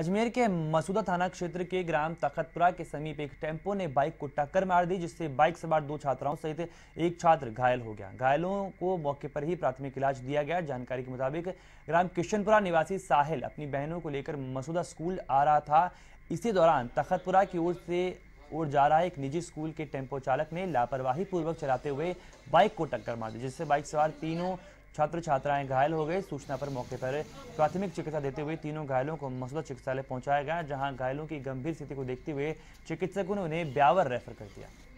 अजमेर के मसूदा थाना क्षेत्र के ग्राम तखतपुरा के समीप एक टेम्पो ने बाइक को टक्कर मार दी जिससे बाइक सवार दो छात्राओं सहित एक छात्र घायल हो गया घायलों को मौके पर ही प्राथमिक इलाज दिया गया जानकारी के मुताबिक ग्राम किशनपुरा निवासी साहिल अपनी बहनों को लेकर मसूदा स्कूल आ रहा था इसी दौरान तखतपुरा की ओर से ओर जा रहा एक निजी स्कूल के टेम्पो चालक ने लापरवाही पूर्वक चलाते हुए बाइक को टक्कर मार दी जिससे बाइक सवार तीनों छात्र छात्राएं घायल हो गए सूचना पर मौके पर प्राथमिक चिकित्सा देते हुए तीनों घायलों को मसौदा चिकित्सालय पहुंचाया गया जहां घायलों की गंभीर स्थिति को देखते हुए चिकित्सकों ने उन्हें ब्यावर रेफर कर दिया